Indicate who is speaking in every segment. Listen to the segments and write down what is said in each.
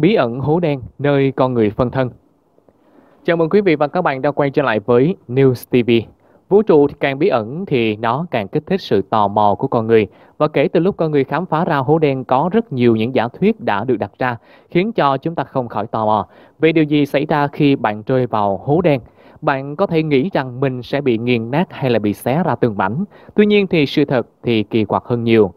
Speaker 1: bí ẩn hố đen nơi con người phân thân. Chào mừng quý vị và các bạn đã quay trở lại với News TV. Vũ trụ thì càng bí ẩn thì nó càng kích thích sự tò mò của con người. Và kể từ lúc con người khám phá ra hố đen có rất nhiều những giả thuyết đã được đặt ra, khiến cho chúng ta không khỏi tò mò. Về điều gì xảy ra khi bạn rơi vào hố đen? Bạn có thể nghĩ rằng mình sẽ bị nghiền nát hay là bị xé ra từng mảnh. Tuy nhiên thì sự thật thì kỳ quặc hơn nhiều.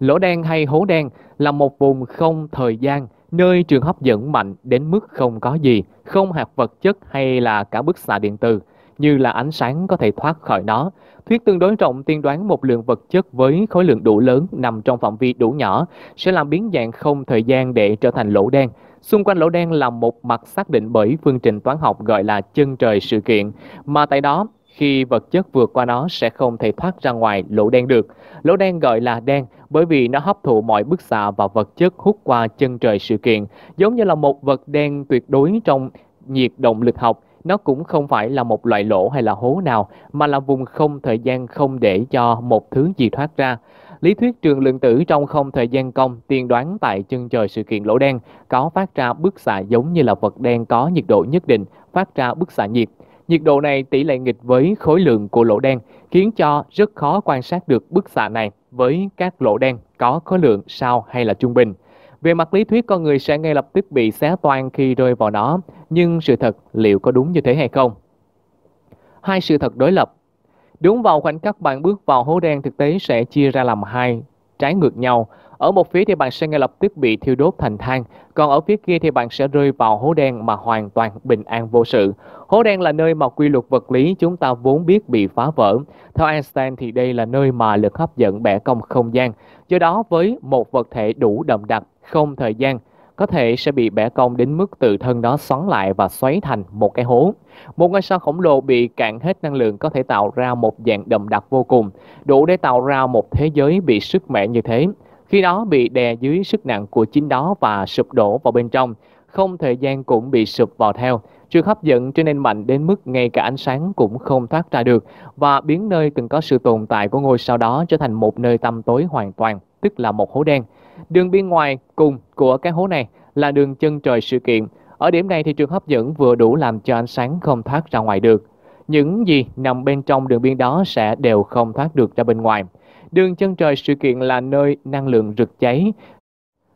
Speaker 1: Lỗ đen hay hố đen là một vùng không thời gian, nơi trường hấp dẫn mạnh đến mức không có gì, không hạt vật chất hay là cả bức xạ điện từ, như là ánh sáng có thể thoát khỏi nó. Thuyết tương đối rộng tiên đoán một lượng vật chất với khối lượng đủ lớn nằm trong phạm vi đủ nhỏ sẽ làm biến dạng không thời gian để trở thành lỗ đen. Xung quanh lỗ đen là một mặt xác định bởi phương trình toán học gọi là chân trời sự kiện, mà tại đó khi vật chất vượt qua nó sẽ không thể thoát ra ngoài lỗ đen được. Lỗ đen gọi là đen bởi vì nó hấp thụ mọi bức xạ và vật chất hút qua chân trời sự kiện, giống như là một vật đen tuyệt đối trong nhiệt động lực học. Nó cũng không phải là một loại lỗ hay là hố nào, mà là vùng không thời gian không để cho một thứ gì thoát ra. Lý thuyết trường lượng tử trong không thời gian công tiên đoán tại chân trời sự kiện lỗ đen có phát ra bức xạ giống như là vật đen có nhiệt độ nhất định phát ra bức xạ nhiệt. Nhiệt độ này tỷ lệ nghịch với khối lượng của lỗ đen, khiến cho rất khó quan sát được bức xạ này với các lỗ đen có khối lượng sao hay là trung bình. Về mặt lý thuyết, con người sẽ ngay lập tức bị xé toan khi rơi vào nó, nhưng sự thật liệu có đúng như thế hay không? Hai sự thật đối lập Đúng vào khoảnh khắc bạn bước vào hố đen thực tế sẽ chia ra làm hai, trái ngược nhau. Ở một phía thì bạn sẽ ngay lập tức bị thiêu đốt thành than, còn ở phía kia thì bạn sẽ rơi vào hố đen mà hoàn toàn bình an vô sự. Hố đen là nơi mà quy luật vật lý chúng ta vốn biết bị phá vỡ. Theo Einstein thì đây là nơi mà lực hấp dẫn bẻ cong không gian. Do đó với một vật thể đủ đậm đặc, không thời gian, có thể sẽ bị bẻ cong đến mức tự thân đó xoắn lại và xoáy thành một cái hố. Một ngôi sao khổng lồ bị cạn hết năng lượng có thể tạo ra một dạng đậm đặc vô cùng, đủ để tạo ra một thế giới bị sức mẻ như thế. Khi đó bị đè dưới sức nặng của chính đó và sụp đổ vào bên trong, không thời gian cũng bị sụp vào theo. Sự hấp dẫn trở nên mạnh đến mức ngay cả ánh sáng cũng không thoát ra được và biến nơi từng có sự tồn tại của ngôi sao đó trở thành một nơi tăm tối hoàn toàn, tức là một hố đen. Đường biên ngoài cùng của cái hố này là đường chân trời sự kiện. Ở điểm này thì trường hấp dẫn vừa đủ làm cho ánh sáng không thoát ra ngoài được. Những gì nằm bên trong đường biên đó sẽ đều không thoát được ra bên ngoài. Đường chân trời sự kiện là nơi năng lượng rực cháy.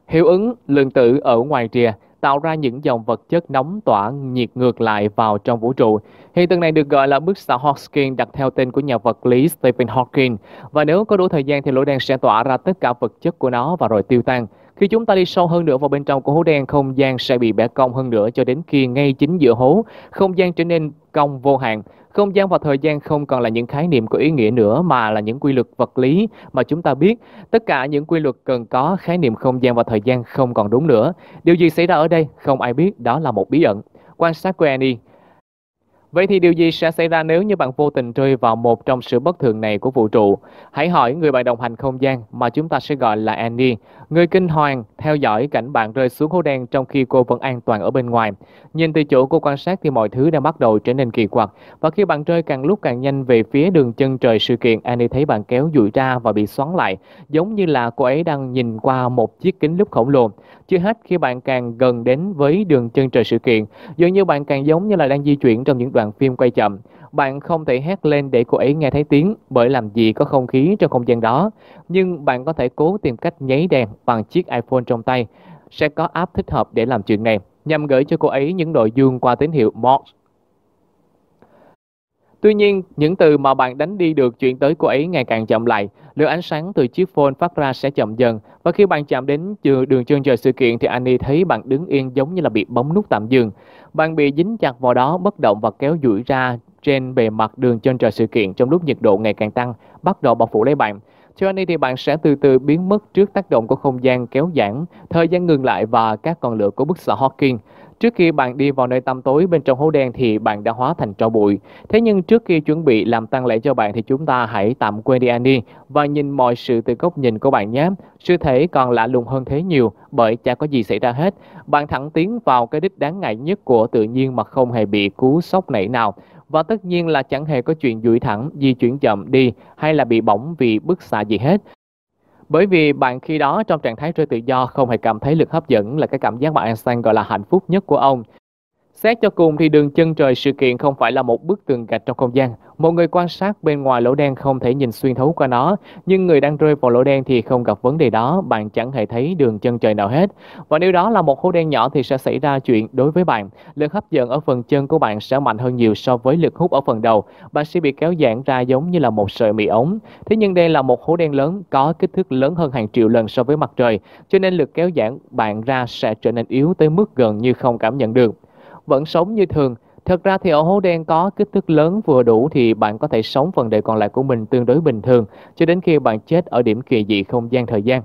Speaker 1: Hiệu ứng lượng tử ở ngoài rìa tạo ra những dòng vật chất nóng tỏa nhiệt ngược lại vào trong vũ trụ. Hiện tượng này được gọi là bức xạ Hawking đặt theo tên của nhà vật lý Stephen Hawking. Và nếu có đủ thời gian thì lỗ đen sẽ tỏa ra tất cả vật chất của nó và rồi tiêu tan. Khi chúng ta đi sâu hơn nữa vào bên trong của hố đen, không gian sẽ bị bẻ cong hơn nữa cho đến khi ngay chính giữa hố, không gian trở nên cong vô hạn không gian và thời gian không còn là những khái niệm có ý nghĩa nữa mà là những quy luật vật lý mà chúng ta biết. Tất cả những quy luật cần có khái niệm không gian và thời gian không còn đúng nữa. Điều gì xảy ra ở đây không ai biết, đó là một bí ẩn. Quan sát của Annie Vậy thì điều gì sẽ xảy ra nếu như bạn vô tình rơi vào một trong sự bất thường này của vũ trụ? Hãy hỏi người bạn đồng hành không gian mà chúng ta sẽ gọi là Annie, người kinh hoàng theo dõi cảnh bạn rơi xuống hố đen trong khi cô vẫn an toàn ở bên ngoài. Nhìn từ chỗ cô quan sát thì mọi thứ đang bắt đầu trở nên kỳ quặc và khi bạn rơi càng lúc càng nhanh về phía đường chân trời sự kiện, Annie thấy bạn kéo dụi ra và bị xoắn lại, giống như là cô ấy đang nhìn qua một chiếc kính lúp khổng lồ. Chưa hết khi bạn càng gần đến với đường chân trời sự kiện, dường như bạn càng giống như là đang di chuyển trong những đoạn đoàn phim quay chậm. Bạn không thể hét lên để cô ấy nghe thấy tiếng bởi làm gì có không khí trong không gian đó. Nhưng bạn có thể cố tìm cách nháy đèn bằng chiếc iPhone trong tay. Sẽ có app thích hợp để làm chuyện này nhằm gửi cho cô ấy những nội dung qua tín hiệu Morse Tuy nhiên, những từ mà bạn đánh đi được chuyển tới cô ấy ngày càng chậm lại. Lượng ánh sáng từ chiếc phone phát ra sẽ chậm dần. Và khi bạn chạm đến đường chân trời sự kiện thì Annie thấy bạn đứng yên giống như là bị bấm nút tạm dừng. Bạn bị dính chặt vào đó bất động và kéo duỗi ra trên bề mặt đường chân trời sự kiện trong lúc nhiệt độ ngày càng tăng, bắt đầu bao phủ lấy bạn. Theo Annie thì bạn sẽ từ từ biến mất trước tác động của không gian kéo giãn, thời gian ngừng lại và các con lửa của bức xạ Hawking. Trước khi bạn đi vào nơi tăm tối bên trong hố đen thì bạn đã hóa thành tro bụi. Thế nhưng trước khi chuẩn bị làm tăng lễ cho bạn thì chúng ta hãy tạm quên đi Annie và nhìn mọi sự từ góc nhìn của bạn nhé. Sự thể còn lạ lùng hơn thế nhiều bởi chả có gì xảy ra hết. Bạn thẳng tiến vào cái đích đáng ngại nhất của tự nhiên mà không hề bị cú sốc nảy nào. Và tất nhiên là chẳng hề có chuyện duỗi thẳng, di chuyển chậm đi hay là bị bỏng vì bức xạ gì hết. Bởi vì bạn khi đó trong trạng thái rơi tự do không hề cảm thấy lực hấp dẫn là cái cảm giác mà Einstein gọi là hạnh phúc nhất của ông. Xét cho cùng thì đường chân trời sự kiện không phải là một bức tường gạch trong không gian. Một người quan sát bên ngoài lỗ đen không thể nhìn xuyên thấu qua nó, nhưng người đang rơi vào lỗ đen thì không gặp vấn đề đó, bạn chẳng hề thấy đường chân trời nào hết. Và nếu đó là một hố đen nhỏ thì sẽ xảy ra chuyện đối với bạn. Lực hấp dẫn ở phần chân của bạn sẽ mạnh hơn nhiều so với lực hút ở phần đầu. Bạn sẽ bị kéo giãn ra giống như là một sợi mì ống. Thế nhưng đây là một hố đen lớn có kích thước lớn hơn hàng triệu lần so với mặt trời, cho nên lực kéo giãn bạn ra sẽ trở nên yếu tới mức gần như không cảm nhận được vẫn sống như thường. Thật ra thì ở hố đen có kích thước lớn vừa đủ thì bạn có thể sống phần đời còn lại của mình tương đối bình thường, cho đến khi bạn chết ở điểm kỳ dị không gian thời gian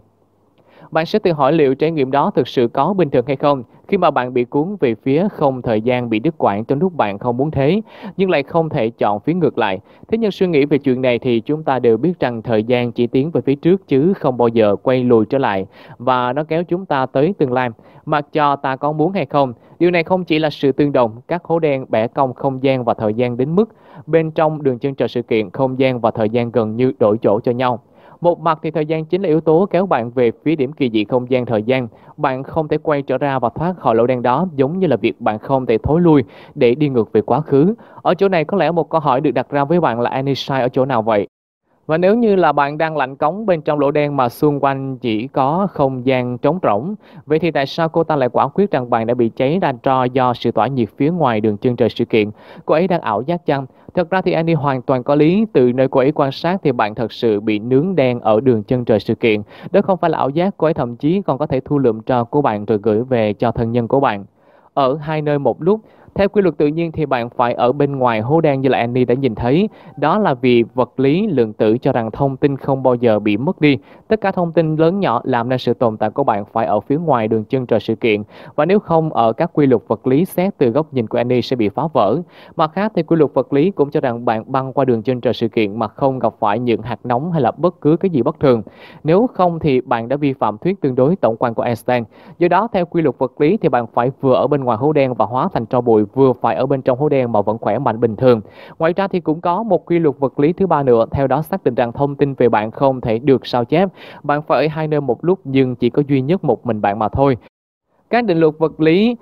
Speaker 1: bạn sẽ tự hỏi liệu trải nghiệm đó thực sự có bình thường hay không khi mà bạn bị cuốn về phía không thời gian bị đứt quãng trong lúc bạn không muốn thế nhưng lại không thể chọn phía ngược lại thế nhưng suy nghĩ về chuyện này thì chúng ta đều biết rằng thời gian chỉ tiến về phía trước chứ không bao giờ quay lùi trở lại và nó kéo chúng ta tới tương lai mặc cho ta có muốn hay không điều này không chỉ là sự tương đồng các hố đen bẻ cong không gian và thời gian đến mức bên trong đường chân trời sự kiện không gian và thời gian gần như đổi chỗ cho nhau một mặt thì thời gian chính là yếu tố kéo bạn về phía điểm kỳ dị không gian thời gian. Bạn không thể quay trở ra và thoát khỏi lỗ đen đó giống như là việc bạn không thể thối lui để đi ngược về quá khứ. Ở chỗ này có lẽ một câu hỏi được đặt ra với bạn là Einstein ở chỗ nào vậy? Và nếu như là bạn đang lạnh cống bên trong lỗ đen mà xung quanh chỉ có không gian trống rỗng, vậy thì tại sao cô ta lại quả quyết rằng bạn đã bị cháy ra tro do sự tỏa nhiệt phía ngoài đường chân trời sự kiện? Cô ấy đang ảo giác chăng? Thật ra thì Annie hoàn toàn có lý, từ nơi cô ấy quan sát thì bạn thật sự bị nướng đen ở đường chân trời sự kiện. Đó không phải là ảo giác, cô ấy thậm chí còn có thể thu lượm trò của bạn rồi gửi về cho thân nhân của bạn. Ở hai nơi một lúc, theo quy luật tự nhiên thì bạn phải ở bên ngoài hố đen như là Annie đã nhìn thấy. Đó là vì vật lý lượng tử cho rằng thông tin không bao giờ bị mất đi. Tất cả thông tin lớn nhỏ làm nên sự tồn tại của bạn phải ở phía ngoài đường chân trời sự kiện. Và nếu không ở các quy luật vật lý xét từ góc nhìn của Annie sẽ bị phá vỡ. Mặt khác thì quy luật vật lý cũng cho rằng bạn băng qua đường chân trời sự kiện mà không gặp phải những hạt nóng hay là bất cứ cái gì bất thường. Nếu không thì bạn đã vi phạm thuyết tương đối tổng quan của Einstein. Do đó theo quy luật vật lý thì bạn phải vừa ở bên ngoài hố đen và hóa thành tro bụi hội vừa phải ở bên trong hố đen mà vẫn khỏe mạnh bình thường. Ngoài ra thì cũng có một quy luật vật lý thứ ba nữa, theo đó xác định rằng thông tin về bạn không thể được sao chép. Bạn phải ở hai nơi một lúc nhưng chỉ có duy nhất một mình bạn mà thôi. Các định luật vật lý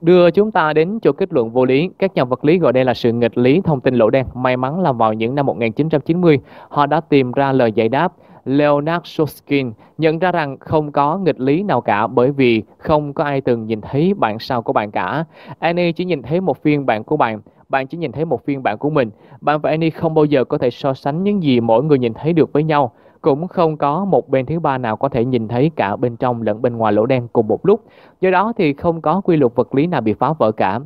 Speaker 1: đưa chúng ta đến chỗ kết luận vô lý. Các nhà vật lý gọi đây là sự nghịch lý thông tin lỗ đen. May mắn là vào những năm 1990, họ đã tìm ra lời giải đáp Leonard Susskind nhận ra rằng không có nghịch lý nào cả bởi vì không có ai từng nhìn thấy bản sao của bạn cả. Annie chỉ nhìn thấy một phiên bản của bạn bạn chỉ nhìn thấy một phiên bản của mình. Bạn và Annie không bao giờ có thể so sánh những gì mỗi người nhìn thấy được với nhau. Cũng không có một bên thứ ba nào có thể nhìn thấy cả bên trong lẫn bên ngoài lỗ đen cùng một lúc. Do đó thì không có quy luật vật lý nào bị phá vỡ cả.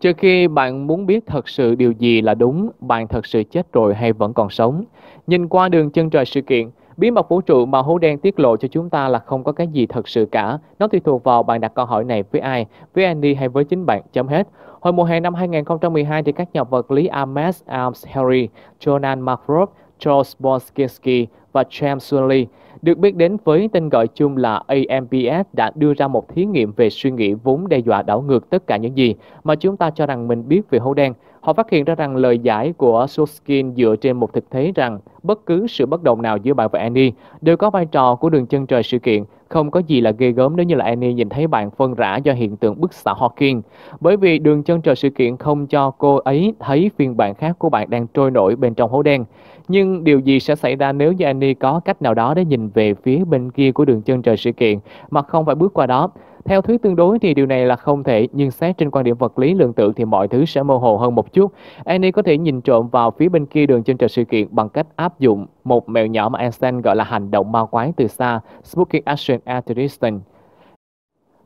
Speaker 1: Trừ khi bạn muốn biết thật sự điều gì là đúng, bạn thật sự chết rồi hay vẫn còn sống. Nhìn qua đường chân trời sự kiện, bí mật vũ trụ mà hố đen tiết lộ cho chúng ta là không có cái gì thật sự cả. Nó tùy thuộc vào bạn đặt câu hỏi này với ai, với Andy hay với chính bạn, chấm hết. Hồi mùa hè năm 2012 thì các nhà vật lý Ahmed Alms Harry, Jonan Mavrov, Charles Borskesky và James Swinley, được biết đến với tên gọi chung là AMPS đã đưa ra một thí nghiệm về suy nghĩ vốn đe dọa đảo ngược tất cả những gì mà chúng ta cho rằng mình biết về hố đen. Họ phát hiện ra rằng lời giải của Suskin dựa trên một thực tế rằng bất cứ sự bất đồng nào giữa bạn và Annie đều có vai trò của đường chân trời sự kiện không có gì là ghê gớm nếu như là Annie nhìn thấy bạn phân rã do hiện tượng bức xạ Hawking, bởi vì đường chân trời sự kiện không cho cô ấy thấy phiên bản khác của bạn đang trôi nổi bên trong hố đen. Nhưng điều gì sẽ xảy ra nếu như Annie có cách nào đó để nhìn về phía bên kia của đường chân trời sự kiện mà không phải bước qua đó? Theo thuyết tương đối thì điều này là không thể, nhưng xét trên quan điểm vật lý lượng tử thì mọi thứ sẽ mơ hồ hơn một chút. Annie có thể nhìn trộm vào phía bên kia đường chân trời sự kiện bằng cách áp dụng một mẹo nhỏ mà Einstein gọi là hành động ma quái từ xa, (spooky Action at a Distance.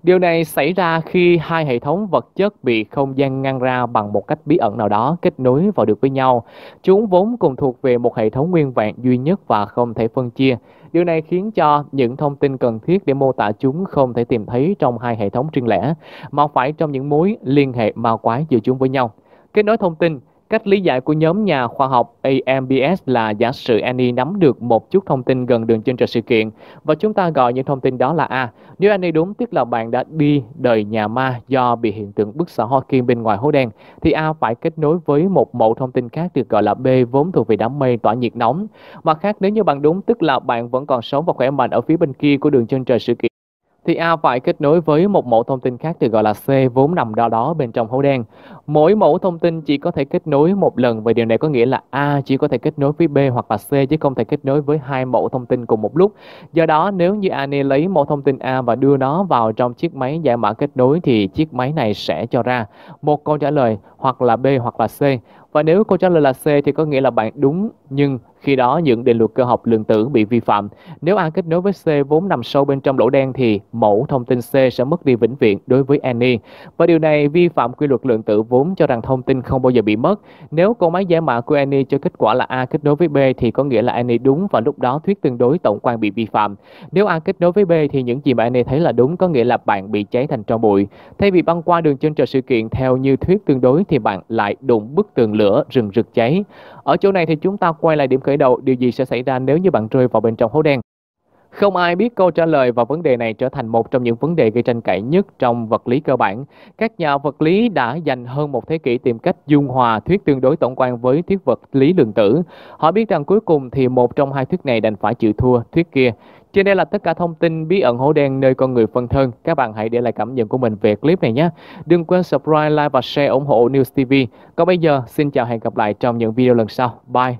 Speaker 1: Điều này xảy ra khi hai hệ thống vật chất bị không gian ngăn ra bằng một cách bí ẩn nào đó kết nối vào được với nhau. Chúng vốn cùng thuộc về một hệ thống nguyên vẹn duy nhất và không thể phân chia. Điều này khiến cho những thông tin cần thiết để mô tả chúng không thể tìm thấy trong hai hệ thống riêng lẻ, mà phải trong những mối liên hệ ma quái giữa chúng với nhau. Kết nối thông tin Cách lý giải của nhóm nhà khoa học AMBS là giả sử Annie nắm được một chút thông tin gần đường chân trời sự kiện và chúng ta gọi những thông tin đó là A. Nếu Annie đúng tức là bạn đã đi đời nhà ma do bị hiện tượng bức xạ Hawking bên ngoài hố đen thì A phải kết nối với một mẫu thông tin khác được gọi là B vốn thuộc về đám mây tỏa nhiệt nóng. Mặt khác nếu như bạn đúng tức là bạn vẫn còn sống và khỏe mạnh ở phía bên kia của đường chân trời sự kiện thì A phải kết nối với một mẫu thông tin khác được gọi là C vốn nằm đo đó bên trong hố đen. Mỗi mẫu thông tin chỉ có thể kết nối một lần và điều này có nghĩa là A chỉ có thể kết nối với B hoặc là C chứ không thể kết nối với hai mẫu thông tin cùng một lúc. Do đó nếu như Annie lấy mẫu thông tin A và đưa nó vào trong chiếc máy giải mã kết nối thì chiếc máy này sẽ cho ra một câu trả lời hoặc là B hoặc là C và nếu câu trả lời là C thì có nghĩa là bạn đúng, nhưng khi đó những định luật cơ học lượng tử bị vi phạm. Nếu A kết nối với C vốn nằm sâu bên trong lỗ đen thì mẫu thông tin C sẽ mất đi vĩnh viễn đối với Annie. Và điều này vi phạm quy luật lượng tử vốn cho rằng thông tin không bao giờ bị mất. Nếu con máy giải mã của Annie cho kết quả là A kết nối với B thì có nghĩa là Annie đúng và lúc đó thuyết tương đối tổng quan bị vi phạm. Nếu A kết nối với B thì những gì mà Annie thấy là đúng có nghĩa là bạn bị cháy thành tro bụi. Thay vì băng qua đường chân trời sự kiện theo như thuyết tương đối thì bạn lại đụng bức tường lửa lửa rừng rực cháy. Ở chỗ này thì chúng ta quay lại điểm khởi đầu, điều gì sẽ xảy ra nếu như bạn rơi vào bên trong hố đen? Không ai biết câu trả lời và vấn đề này trở thành một trong những vấn đề gây tranh cãi nhất trong vật lý cơ bản. Các nhà vật lý đã dành hơn một thế kỷ tìm cách dung hòa thuyết tương đối tổng quan với thuyết vật lý lượng tử. Họ biết rằng cuối cùng thì một trong hai thuyết này đành phải chịu thua thuyết kia. Trên đây là tất cả thông tin bí ẩn hố đen nơi con người phân thân. Các bạn hãy để lại cảm nhận của mình về clip này nhé. Đừng quên subscribe, like và share ủng hộ News TV. Còn bây giờ, xin chào hẹn gặp lại trong những video lần sau. Bye!